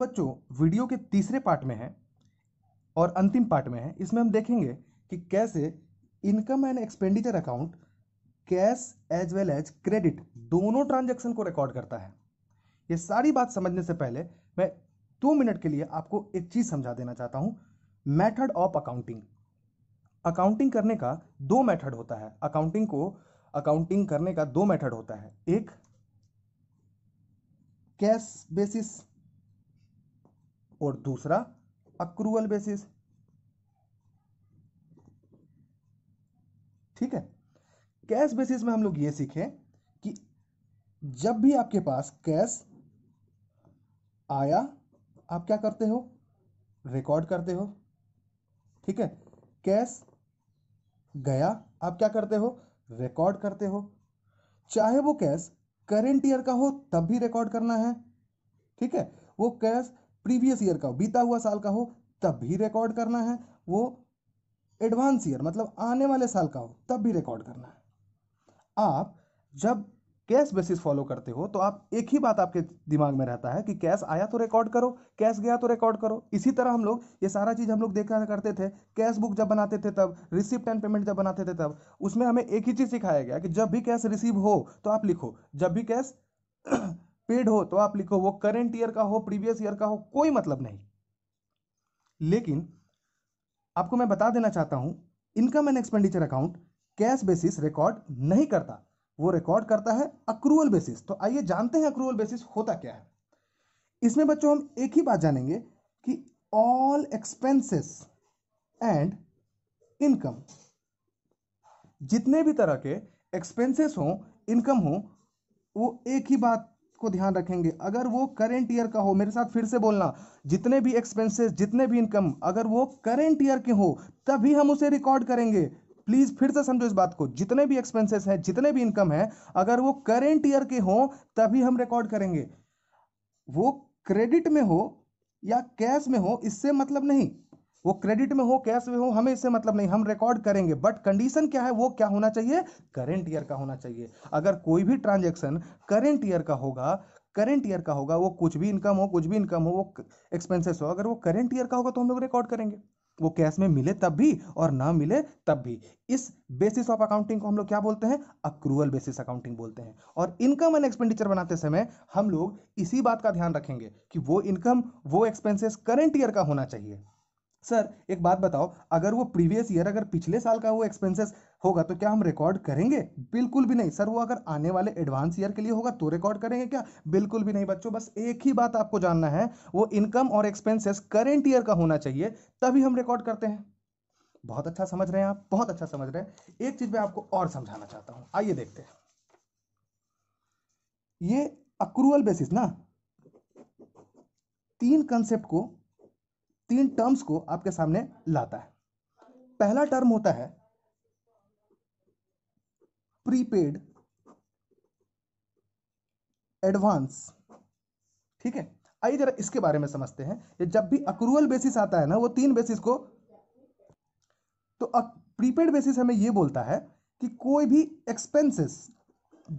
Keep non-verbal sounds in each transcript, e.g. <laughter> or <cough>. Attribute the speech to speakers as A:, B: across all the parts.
A: बच्चों वीडियो के तीसरे पार्ट में है और अंतिम पार्ट में है इसमें हम देखेंगे कि कैसे income and expenditure account cash as well as credit दोनों ट्रांजैक्शन को रिकॉर्ड करता है ये सारी बात समझने से पहले मैं दो मिनट के लिए आपको एक चीज़ समझा देना चाहता हूँ मैथड ऑफ अकाउंटिंग अकाउंटिंग करने का दो मेथड होता है अकाउंटिंग को अकाउंटिंग करने का दो मेथड होता है एक कैश बेसिस और दूसरा अक्रूवल बेसिस ठीक है कैश बेसिस में हम लोग ये सीखे कि जब भी आपके पास कैश आया आप क्या करते हो रिकॉर्ड करते हो ठीक है कैश गया आप क्या करते हो रिकॉर्ड करते हो चाहे वो कैश करेंट ईयर का हो तब भी रिकॉर्ड करना है ठीक है वो कैश प्रीवियस ईयर का हो बीता हुआ साल का हो तब भी रिकॉर्ड करना है वो एडवांस ईयर मतलब आने वाले साल का हो तब भी रिकॉर्ड करना है आप जब कैश बेसिस फॉलो करते हो तो आप एक ही बात आपके दिमाग में रहता है कि कैश आया तो रिकॉर्ड करो कैश गया तो रिकॉर्ड करो इसी तरह हम लोग ये सारा चीज़ हम लोग देखा करते थे कैश बुक जब बनाते थे तब रिसिप्ट एंड पेमेंट जब बनाते थे तब उसमें हमें एक ही चीज़ सिखाया गया कि जब भी कैश रिसीव हो तो आप लिखो जब भी कैश पेड हो तो आप लिखो वो करेंट ईयर का हो प्रीवियस ईयर का हो कोई मतलब नहीं लेकिन आपको मैं बता देना चाहता हूं income and expenditure account cash basis record नहीं करता वो रिकॉर्ड करता है अक्रूवल बेसिस तो आइए जानते हैं अक्रूवल बेसिस होता क्या है इसमें बच्चों हम एक ही बात जानेंगे कि ऑल एक्सपेंसेस एंड इनकम जितने भी तरह के एक्सपेंसेस हो इनकम हो वो एक ही बात को ध्यान रखेंगे अगर वो करेंट ईयर का हो मेरे साथ फिर से बोलना जितने भी एक्सपेंसेस जितने भी इनकम अगर वो करेंट ईयर के हो तभी हम उसे रिकॉर्ड करेंगे प्लीज फिर से समझो इस बात को जितने भी एक्सपेंसेस हैं जितने भी इनकम है अगर वो करेंट ईयर के हो तभी हम रिकॉर्ड करेंगे वो क्रेडिट में हो या कैश में हो इससे मतलब नहीं वो क्रेडिट में हो कैश में हो हमें इससे मतलब नहीं हम रिकॉर्ड करेंगे बट कंडीशन क्या है वो क्या होना चाहिए करेंट ईयर का होना चाहिए अगर कोई भी ट्रांजेक्शन करेंट ईयर का होगा करेंट ईयर का होगा वो कुछ भी इनकम हो कुछ भी इनकम हो वो एक्सपेंसेस हो अगर वो करेंट ईयर का होगा तो हम लोग रिकॉर्ड करेंगे वो कैश में मिले तब भी और ना मिले तब भी इस बेसिस ऑफ अकाउंटिंग को हम लोग क्या बोलते हैं अक्रूअल बेसिस अकाउंटिंग बोलते हैं और इनकम एंड एक्सपेंडिचर बनाते समय हम लोग इसी बात का ध्यान रखेंगे कि वो इनकम वो एक्सपेंसेस करेंट ईयर का होना चाहिए सर एक बात बताओ अगर वो प्रीवियस ईयर अगर पिछले साल का वो एक्सपेंसेस होगा तो क्या हम रिकॉर्ड करेंगे बिल्कुल भी नहीं सर वो अगर आने वाले एडवांस ईयर के लिए होगा तो रिकॉर्ड करेंगे क्या बिल्कुल भी नहीं बच्चों बस एक ही बात आपको जानना है वो इनकम और एक्सपेंसेस करेंट ईयर का होना चाहिए तभी हम रिकॉर्ड करते हैं बहुत अच्छा समझ रहे हैं आप बहुत अच्छा समझ रहे हैं एक चीज मैं आपको और समझाना चाहता हूं आइए देखते हैं ये अक्रूवल बेसिस ना तीन कंसेप्ट को तीन टर्म्स को आपके सामने लाता है पहला टर्म होता है प्रीपेड एडवांस ठीक है आइए जरा इसके बारे में समझते हैं ये जब भी अक्रूअल बेसिस आता है ना वो तीन बेसिस को तो प्रीपेड बेसिस हमें ये बोलता है कि कोई भी एक्सपेंसेस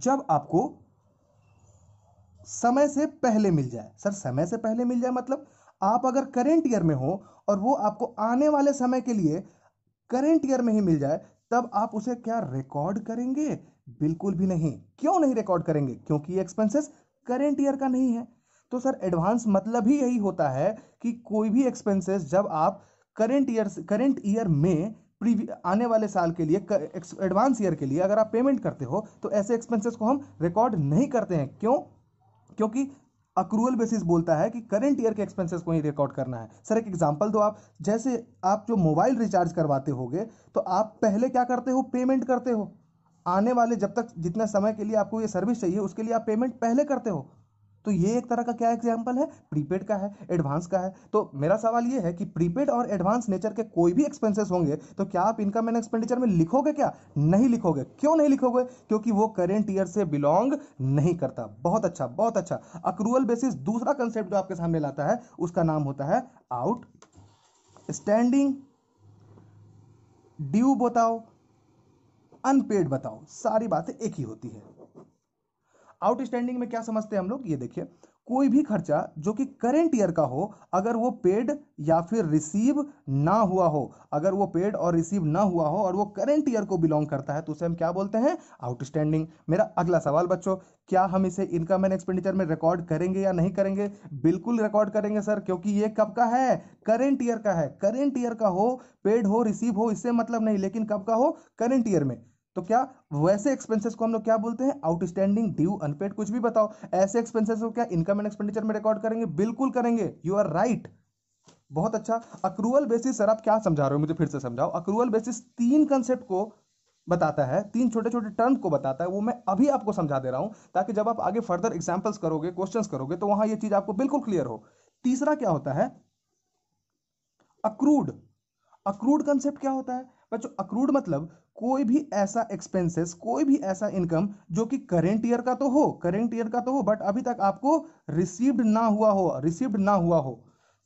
A: जब आपको समय से पहले मिल जाए सर समय से पहले मिल जाए मतलब आप अगर करेंट ईयर में हो और वो आपको आने वाले समय के लिए करेंट ईयर में ही मिल जाए तब आप उसे क्या रिकॉर्ड करेंगे बिल्कुल भी नहीं क्यों नहीं रिकॉर्ड करेंगे क्योंकि ये एक्सपेंसेस करेंट ईयर का नहीं है तो सर एडवांस मतलब ही यही होता है कि कोई भी एक्सपेंसेस जब आप करेंट ईयर करेंट ईयर में आने वाले साल के लिए एडवांस ईयर के लिए अगर आप पेमेंट करते हो तो ऐसे एक्सपेंसेस को हम रिकॉर्ड नहीं करते हैं क्यों क्योंकि अक्रूअल बेसिस बोलता है कि करंट ईयर के एक्सपेंसेस को ही रिकॉर्ड करना है सर एक एग्जांपल दो आप जैसे आप जो मोबाइल रिचार्ज करवाते होगे तो आप पहले क्या करते हो पेमेंट करते हो आने वाले जब तक जितने समय के लिए आपको ये सर्विस चाहिए उसके लिए आप पेमेंट पहले करते हो तो ये एक तरह का क्या एग्जाम्पल है प्रीपेड का है एडवांस का है तो मेरा सवाल ये है कि प्रीपेड और एडवांस नेचर के कोई भी एक्सपेंसेस होंगे तो क्या आप इनकम एंड एक्सपेंडिचर में लिखोगे क्या नहीं लिखोगे क्यों नहीं लिखोगे क्योंकि वो करेंट ईयर से बिलोंग नहीं करता बहुत अच्छा बहुत अच्छा अक्रूअल बेसिस दूसरा कंसेप्ट जो आपके सामने लाता है उसका नाम होता है आउट स्टैंडिंग ड्यू बताओ अनपेड बताओ सारी बातें एक ही होती है आउटस्टैंडिंग में क्या समझते हैं हम लोग ये देखिए कोई भी खर्चा जो कि करेंट ईयर का हो अगर वो पेड या फिर रिसीव ना हुआ हो अगर वो पेड और रिसीव ना हुआ हो और वो करेंट ईयर को बिलोंग करता है तो उसे हम क्या बोलते हैं आउटस्टैंडिंग मेरा अगला सवाल बच्चों क्या हम इसे इनकम एंड एक्सपेंडिचर में रिकॉर्ड करेंगे या नहीं करेंगे बिल्कुल रिकॉर्ड करेंगे सर क्योंकि ये कब का है करेंट ईयर का है करेंट ईयर का हो पेड हो रिसीव हो इससे मतलब नहीं लेकिन कब का हो करेंट ईयर में तो क्या वैसे एक्सपेंसेस को हम लोग क्या बोलते हैं आउटस्टैंडिंग ड्यू अनपेड कुछ भी बताओ ऐसे एक्सपेंसेस को क्या इनकम एंड एक्सपेंडिचर में रिकॉर्ड करेंगे बिल्कुल करेंगे यू आर राइट बहुत अच्छा अक्रूअल बेसिस सर आप क्या समझा रहे हो मुझे फिर से समझाओ अक्रूअल बेसिस तीन कंसेप्ट को बताता है तीन छोटे छोटे टर्म को बताता है वो मैं अभी आपको समझा दे रहा हूं ताकि जब आप आगे फर्दर एग्जाम्पल्स करोगे क्वेश्चंस करोगे तो वहां ये चीज आपको बिल्कुल क्लियर हो तीसरा क्या होता है अक्रूड अक्रूड कंसेप्ट क्या होता है बच्चों अक्रूड मतलब कोई भी ऐसा एक्सपेंसेस कोई भी ऐसा इनकम जो कि करेंट ईयर का तो हो करेंट ईयर का तो हो बट अभी तक आपको रिसीव्ड ना हुआ हो रिसीव्ड ना हुआ हो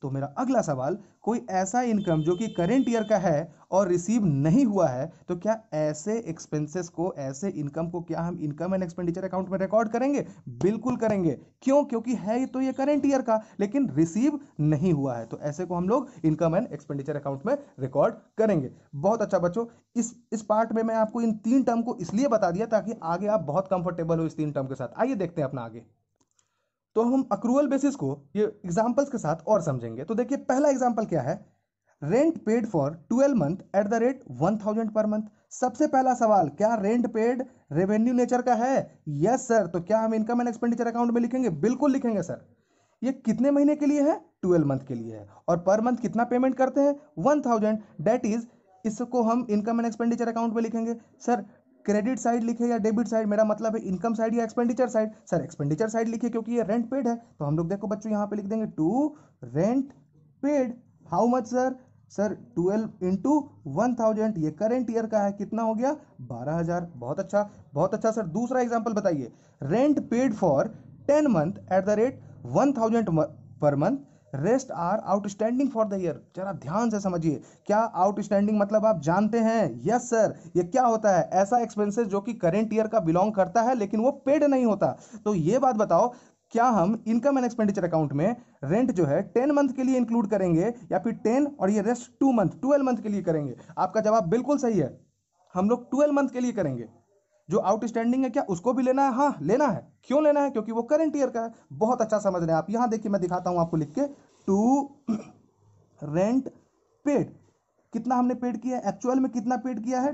A: तो मेरा अगला सवाल कोई ऐसा इनकम जो कि करेंट ईयर का है और रिसीव नहीं हुआ है तो क्या ऐसे एक्सपेंसेस को ऐसे इनकम को क्या हम इनकम एंड एक्सपेंडिचर अकाउंट में रिकॉर्ड करेंगे बिल्कुल करेंगे क्यों क्योंकि है तो ये करेंट ईयर का लेकिन रिसीव नहीं हुआ है तो ऐसे को हम लोग इनकम एंड एक्सपेंडिचर अकाउंट में रिकॉर्ड करेंगे बहुत अच्छा बच्चों इस इस पार्ट में मैं आपको इन तीन टर्म को इसलिए बता दिया ताकि आगे आप बहुत कंफर्टेबल हो इस तीन टर्म के साथ आइए देखते हैं अपना आगे तो हम अक्रूअल बेसिस को ये एग्जाम्पल्स के साथ और समझेंगे तो देखिए पहला एग्जाम्पल क्या है rent paid for twelve month at the rate one thousand per month सबसे पहला सवाल क्या रेंट पेड रेवेन्यू नेचर का है यस yes, सर तो क्या हम इनकम एंड एक्सपेंडिचर अकाउंट में लिखेंगे बिल्कुल लिखेंगे सर ये कितने महीने के लिए है ट्वेल्व मंथ के लिए है और पर मंथ कितना पेमेंट करते हैं वन थाउजेंड डेट इज इसको हम इनकम एंड एक्सपेंडिचर अकाउंट में लिखेंगे सर क्रेडिट साइड लिखे या डेबिट साइड मेरा मतलब है इनकम साइड या expenditure side sir expenditure side लिखे क्योंकि ये रेंट पेड है तो हम लोग देखो बच्चों यहाँ पे लिख देंगे to rent paid how much sir sir twelve into one thousand ये करेंट ईयर का है कितना हो गया बारह हजार बहुत अच्छा बहुत अच्छा सर दूसरा एग्जाम्पल बताइए rent paid for ten month at the rate one thousand per month rest are outstanding for the year जरा ध्यान से समझिए क्या आउटस्टैंडिंग मतलब आप जानते हैं यस सर ये क्या होता है ऐसा एक्सपेंसेस जो कि करेंट ईयर का बिलोंग करता है लेकिन वो पेड नहीं होता तो ये बात बताओ क्या हम इनकम एंड एक्सपेंडिचर अकाउंट में रेंट जो है टेन मंथ के लिए इंक्लूड करेंगे या फिर टेन और ये rest two month twelve month के लिए करेंगे आपका जवाब बिल्कुल सही है हम लोग ट्वेल्व मंथ के लिए करेंगे जो आउटस्टैंडिंग है क्या उसको भी लेना है हाँ लेना है क्यों लेना है क्योंकि वो करंट ईयर का है बहुत अच्छा समझ रहे हैं आप यहां देखिए मैं दिखाता हूं आपको लिख के टू रेंट पेड कितना हमने पेड किया है एक्चुअल में कितना पेड किया है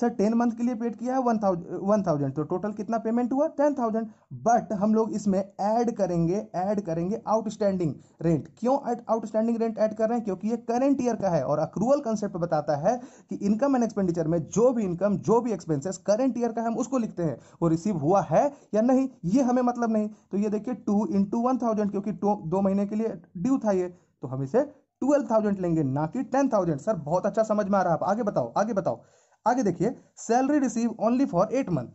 A: सर टेन मंथ के लिए पेड किया है वन थाउजेंड वन थाउजेंड तो टोटल कितना पेमेंट हुआ टेन थाउजेंड बट हम लोग इसमें ऐड करेंगे ऐड करेंगे आउटस्टैंडिंग रेंट क्यों आउटस्टैंडिंग रेंट ऐड कर रहे हैं क्योंकि ये करेंट ईयर का है और अक्रूअल कंसेप्ट बताता है कि इनकम एंड एक्सपेंडिचर में जो भी इनकम जो भी एक्सपेंसेस करेंट ईयर का हम उसको लिखते हैं वो रिसीव हुआ है या नहीं ये हमें मतलब नहीं तो ये देखिए टू इंटू वन थाउजेंड क्योंकि दो महीने के लिए ड्यू था ये तो हम इसे ट्वेल्व थाउजेंड लेंगे ना कि टेन थाउजेंड सर बहुत अच्छा समझ में आ रहा है आप आगे बताओ आगे बताओ आगे देखिए salary receive only for eight month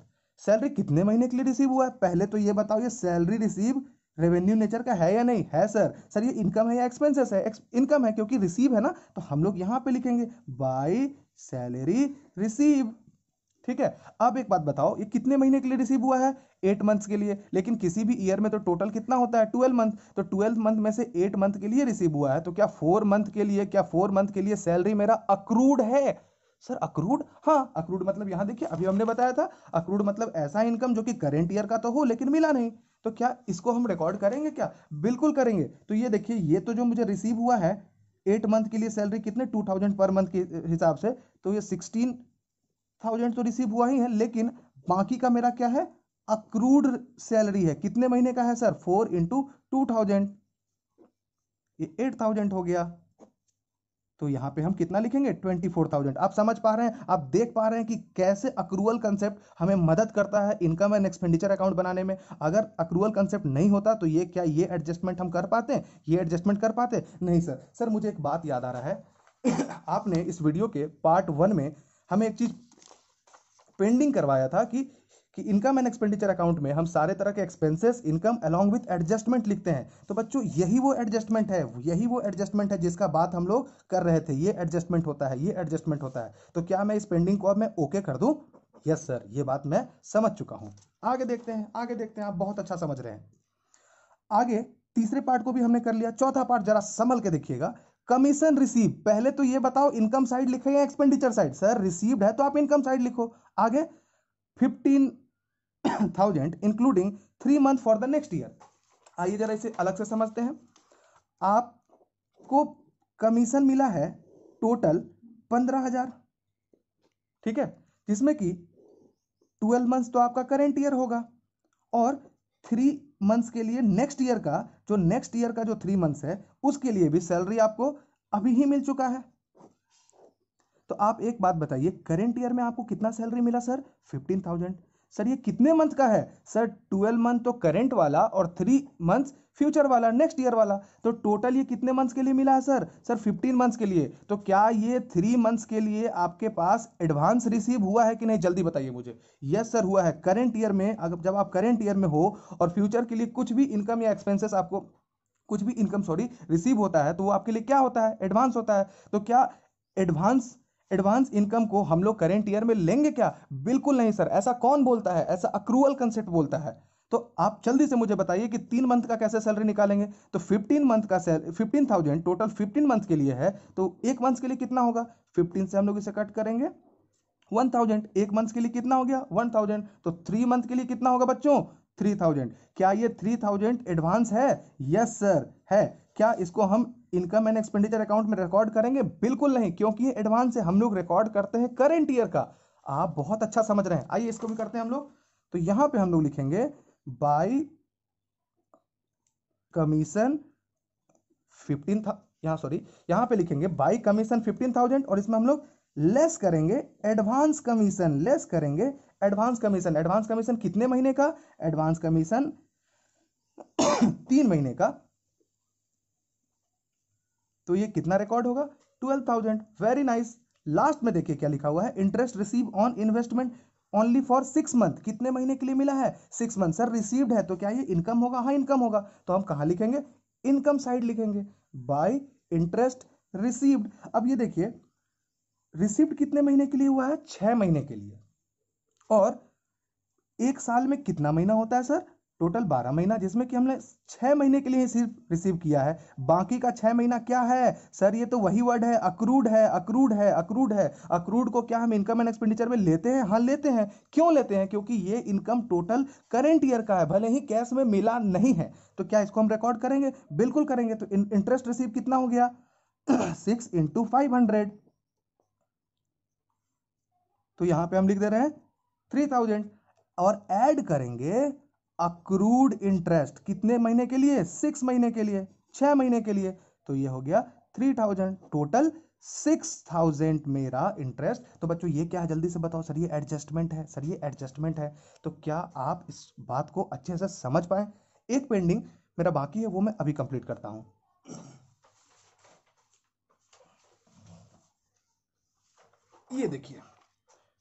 A: salary कितने महीने के लिए रिसीव हुआ है पहले तो ये बताओ ये सैलरी रिसीव रेवेन्यू नेचर का है या नहीं है सर सर ये इनकम है या एक्सपेंसेस है इनकम है क्योंकि रिसीव है ना तो हम लोग यहाँ पे लिखेंगे बाई सैलरी रिसीव ठीक है अब एक बात बताओ ये कितने महीने के लिए रिसीव हुआ है एट मंथ्स के लिए लेकिन किसी भी ईयर में तो टोटल कितना होता है ट्वेल्व मंथ तो ट्वेल्व मंथ में से एट मंथ के लिए रिसीव हुआ है तो क्या फोर मंथ के लिए क्या फोर मंथ के लिए सैलरी मेरा अक्रूड है सर अक्रूड हाँ अक्रूड मतलब यहाँ देखिए अभी हमने बताया था अक्रूड मतलब ऐसा इनकम जो कि करेंट ईयर का तो हो लेकिन मिला नहीं तो क्या इसको हम रिकॉर्ड करेंगे क्या बिल्कुल करेंगे तो ये देखिए ये तो जो मुझे रिसीव हुआ है एट मंथ के लिए सैलरी कितने टू थाउजेंड पर मंथ के हिसाब से तो ये सिक्सटीन थाउजेंड तो रिसीव हुआ ही है लेकिन बाकी का मेरा क्या है अक्रूड सैलरी है कितने महीने का है sir four into two thousand ये एट थाउजेंड हो गया तो यहाँ पे हम कितना लिखेंगे ट्वेंटी फोर थाउजेंड आप समझ पा रहे हैं आप देख पा रहे हैं कि कैसे अक्रूवल कंसेप्ट हमें मदद करता है इनकम एंड एक्सपेंडिचर अकाउंट बनाने में अगर अक्रूवल कंसेप्ट नहीं होता तो ये क्या ये एडजस्टमेंट हम कर पाते हैं ये एडजस्टमेंट कर पाते नहीं सर सर मुझे एक बात याद आ रहा है <coughs> आपने इस वीडियो के पार्ट वन में हमें एक चीज़ पेंडिंग करवाया था कि कि इनकम एंड एक्सपेंडिचर अकाउंट में हम सारे तरह के expenses income along with adjustment लिखते हैं तो बच्चों यही वो एडजस्टमेंट है यही वो एडजस्टमेंट है जिसका बात हम लोग कर रहे थे ये एडजस्टमेंट होता है ये एडजस्टमेंट होता है तो क्या मैं इस पेंडिंग को अब मैं ओके कर दूं यस सर ये बात मैं समझ चुका हूं आगे देखते हैं आगे देखते हैं आप बहुत अच्छा समझ रहे हैं आगे तीसरे पार्ट को भी हमने कर लिया चौथा पार्ट जरा संभल के देखिएगा कमीशन रिसीव पहले तो ये बताओ इनकम साइड लिखे या एक्सपेंडिचर साइड सर रिसीव्ड है तो आप इनकम साइड लिखो आगे fifteen thousand including three month for the next year आइए जरा इसे अलग से समझते हैं आपको कमीशन मिला है टोटल पंद्रह हजार ठीक है जिसमें कि ट्वेल्व मंथ्स तो आपका करेंट ईयर होगा और थ्री मंथ्स के लिए नेक्स्ट ईयर का जो नेक्स्ट ईयर का जो थ्री मंथ्स है उसके लिए भी सैलरी आपको अभी ही मिल चुका है तो आप एक बात बताइए करेंट ईयर में आपको कितना सैलरी मिला सर फिफ्टीन थाउजेंड सर ये कितने मंथ का है सर ट्वेल्व मंथ तो करेंट वाला और थ्री मंथ्स फ्यूचर वाला नेक्स्ट ईयर वाला तो टोटल ये कितने मंथ्स के लिए मिला है सर सर फिफ्टीन मंथ्स के लिए तो क्या ये थ्री मंथ्स के लिए आपके पास एडवांस रिसीव हुआ है कि नहीं जल्दी बताइए मुझे यस सर हुआ है करेंट ईयर में अगर जब आप करेंट ईयर में हो और फ्यूचर के लिए कुछ भी इनकम या एक्सपेंसेस आपको कुछ भी इनकम सॉरी रिसीव होता है तो वो आपके लिए क्या होता है एडवांस होता है तो क्या एडवांस एडवांस इनकम को हम लोग करेंट ईयर में लेंगे क्या बिल्कुल नहीं सर ऐसा कौन बोलता है ऐसा अक्रूअल कंसेप्ट बोलता है तो आप जल्दी से मुझे बताइए कि तीन मंथ का कैसे सैलरी निकालेंगे तो फिफ्टीन मंथ का salary fifteen thousand total fifteen month के लिए है तो एक मंथ के लिए कितना होगा फिफ्टीन से हम लोग इसे कट करेंगे वन थाउजेंड एक मंथ के लिए कितना हो गया वन थाउजेंड तो थ्री मंथ के लिए कितना होगा बच्चों थ्री थाउजेंड क्या ये थ्री थाउजेंड एडवांस है यस yes, सर है क्या इसको हम इनकम एंड एक्सपेंडिचर अकाउंट में रिकॉर्ड करेंगे बिल्कुल नहीं क्योंकि एडवांस से हम लोग रिकॉर्ड करते हैं करेंट ईयर का आप बहुत अच्छा समझ रहे हैं आइए इसको भी करते हैं हम लोग तो यहां पे हम लोग लिखेंगे बाई कमीशन फिफ्टीन था यहां सॉरी यहां पे लिखेंगे बाई कमीशन फिफ्टीन थाउजेंड और इसमें हम लोग लेस करेंगे एडवांस कमीशन लेस करेंगे एडवांस कमीशन एडवांस कमीशन कितने महीने का एडवांस कमीशन <coughs> तीन महीने का तो ये कितना रिकॉर्ड होगा twelve thousand very nice last में देखिए क्या लिखा हुआ है interest receive on investment only for six month कितने महीने के लिए मिला है सिक्स मंथ सर रिसीव्ड है तो क्या ये इनकम होगा हाँ इनकम होगा तो हम कहाँ लिखेंगे इनकम साइड लिखेंगे बाय इंटरेस्ट रिसीव्ड अब ये देखिए रिसीव्ड कितने महीने के लिए हुआ है छः महीने के लिए और एक साल में कितना महीना होता है सर टोटल बारह महीना जिसमें कि हमने छः महीने के लिए सिर्फ रिसीव किया है बाकी का छः महीना क्या है सर ये तो वही वर्ड है अक्रूड है अक्रूड है अक्रूड है अक्रूड को क्या हम इनकम एंड एक्सपेंडिचर में लेते हैं हाँ लेते हैं क्यों लेते हैं क्योंकि ये इनकम टोटल करेंट ईयर का है भले ही कैश में मिला नहीं है तो क्या इसको हम रिकॉर्ड करेंगे बिल्कुल करेंगे तो इंटरेस्ट रिसीव कितना हो गया सिक्स इंटू फाइव हंड्रेड तो यहां पे हम लिख दे रहे हैं थ्री थाउजेंड और ऐड करेंगे अक्रूड इंटरेस्ट कितने महीने के लिए सिक्स महीने के लिए छह महीने के लिए तो ये हो गया three thousand total six thousand मेरा इंटरेस्ट तो बच्चों ये क्या है जल्दी से बताओ सर ये एडजस्टमेंट है सर ये एडजस्टमेंट है तो क्या आप इस बात को अच्छे से समझ पाए एक पेंडिंग मेरा बाकी है वो मैं अभी कंप्लीट करता हूं ये देखिए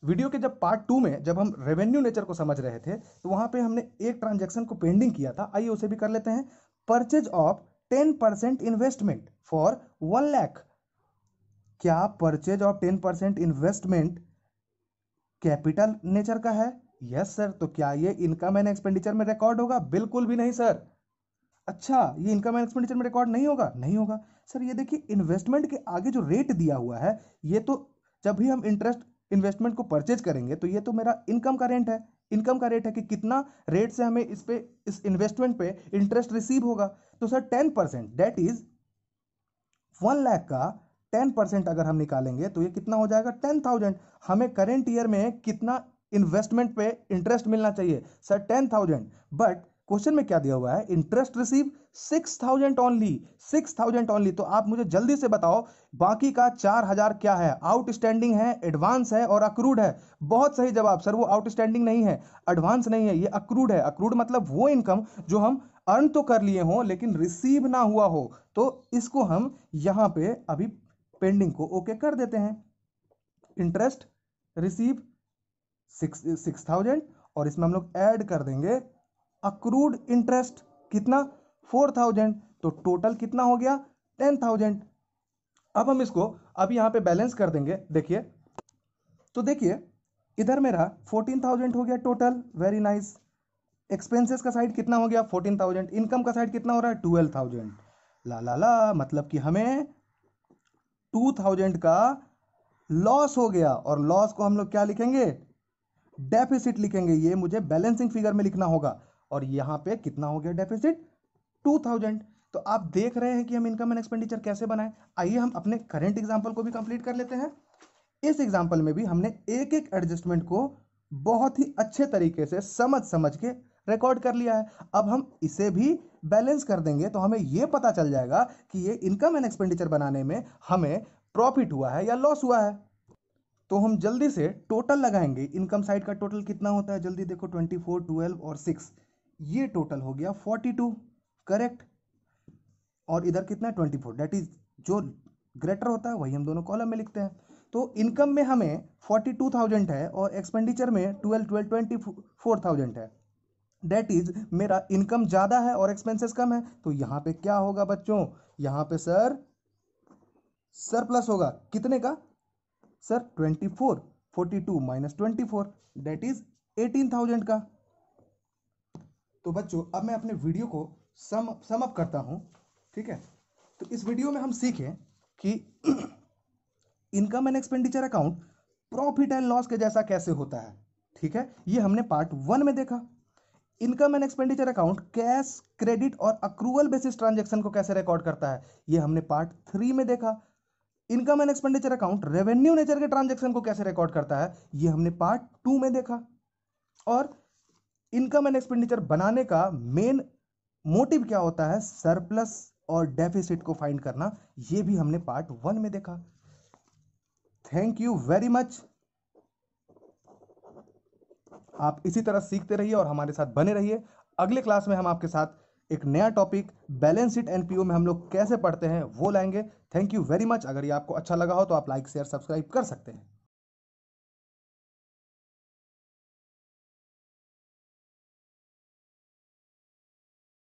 A: वीडियो के जब पार्ट टू में जब हम रेवेन्यू नेचर को समझ रहे थे तो वहां पे हमने एक ट्रांजैक्शन को पेंडिंग किया था आइए उसे भी कर लेते हैं purchase of ten percent investment for one lakh क्या purchase of ten percent investment capital nature का है यस yes, सर तो क्या ये इनकम एंड एक्सपेंडिचर में रिकॉर्ड होगा बिल्कुल भी नहीं सर अच्छा ये इनकम एंड एक्सपेंडिचर में रिकॉर्ड नहीं होगा नहीं होगा सर ये देखिए इन्वेस्टमेंट के आगे जो रेट दिया हुआ है ये तो जब भी हम इंटरेस्ट इन्वेस्टमेंट को परचेज करेंगे तो ये तो मेरा इनकम का रेंट है इनकम का रेट है कि कितना रेट से हमें इस पे इस इन्वेस्टमेंट पे इंटरेस्ट रिसीव होगा तो sir ten percent that is one lakh का टेन परसेंट अगर हम निकालेंगे तो ये कितना हो जाएगा टेन थाउजेंड हमें करेंट ईयर में कितना इन्वेस्टमेंट पे इंटरेस्ट मिलना चाहिए sir ten thousand but question में क्या दिया हुआ है interest receive six thousand only six thousand only तो आप मुझे जल्दी से बताओ बाकी का चार हजार क्या है आउटस्टैंडिंग है एडवांस है और अक्रूड है बहुत सही जवाब सर वो आउटस्टैंडिंग नहीं है एडवांस नहीं है ये अक्रूड है अक्रूड मतलब वो इनकम जो हम अर्न तो कर लिए हो लेकिन रिसीव ना हुआ हो तो इसको हम यहां पे अभी पेंडिंग को ओके okay कर देते हैं interest receive six six thousand और इसमें हम लोग ऐड कर देंगे अक्रूड इंटरेस्ट कितना फोर थाउजेंड तो टोटल कितना हो गया टेन थाउजेंड अब हम इसको अब यहाँ पे बैलेंस कर देंगे देखिए तो देखिए इधर मेरा फोर्टीन थाउजेंड हो गया टोटल वेरी नाइस एक्सपेंसेस का साइड कितना हो गया फोर्टीन थाउजेंड इनकम का साइड कितना हो रहा है ट्वेल्व थाउजेंड ला ला ला मतलब कि हमें टू थाउजेंड का लॉस हो गया और लॉस को हम लोग क्या लिखेंगे डेफिसिट लिखेंगे ये मुझे बैलेंसिंग फिगर में लिखना होगा और यहाँ पे कितना हो गया डेफिसिट टू थाउजेंड तो आप देख रहे हैं कि हम इनकम एंड एक्सपेंडिचर कैसे बनाएं आइए हम अपने करेंट एग्जाम्पल को भी कंप्लीट कर लेते हैं इस एग्जाम्पल में भी हमने एक एक एडजस्टमेंट को बहुत ही अच्छे तरीके से समझ समझ के रिकॉर्ड कर लिया है अब हम इसे भी बैलेंस कर देंगे तो हमें यह पता चल जाएगा कि ये इनकम एंड एक्सपेंडिचर बनाने में हमें प्रॉफिट हुआ है या लॉस हुआ है तो हम जल्दी से टोटल लगाएंगे इनकम साइड का टोटल कितना होता है जल्दी देखो ट्वेंटी फोर ट्वेल्व और सिक्स ये टोटल हो गया फोर्टी टू करेक्ट और इधर कितना ट्वेंटी फोर डेट इज जो ग्रेटर होता है वही हम दोनों कॉलम में लिखते हैं तो इनकम में हमें फोर्टी टू थाउजेंड है और एक्सपेंडिचर में twelve twelve twenty four thousand है डेट इज मेरा इनकम ज़्यादा है और एक्सपेंसेस कम है तो यहाँ पे क्या होगा बच्चों यहाँ पे सर सरप्लस होगा कितने का sir twenty four forty two minus twenty four that is eighteen thousand का तो बच्चों अब मैं अपने वीडियो को सम समअप करता हूँ ठीक है तो इस वीडियो में हम सीखें कि income and expenditure account profit and loss के जैसा कैसे होता है ठीक है ये हमने पार्ट वन में देखा income and expenditure account cash credit और अक्रूवल बेसिस ट्रांजेक्शन को कैसे रिकॉर्ड करता है ये हमने पार्ट थ्री में देखा income and expenditure account revenue nature के ट्रांजेक्शन को कैसे रिकॉर्ड करता है ये हमने पार्ट टू में देखा और इनकम एंड एक्सपेंडिचर बनाने का मेन मोटिव क्या होता है सरप्लस और डेफिसिट को फाइंड करना यह भी हमने पार्ट वन में देखा थैंक यू वेरी मच आप इसी तरह सीखते रहिए और हमारे साथ बने रहिए अगले क्लास में हम आपके साथ एक नया topic balance sheet and PO में हम लोग कैसे पढ़ते हैं वो लाएंगे थैंक यू वेरी मच अगर ये आपको अच्छा लगा हो तो आप लाइक शेयर सब्सक्राइब कर सकते हैं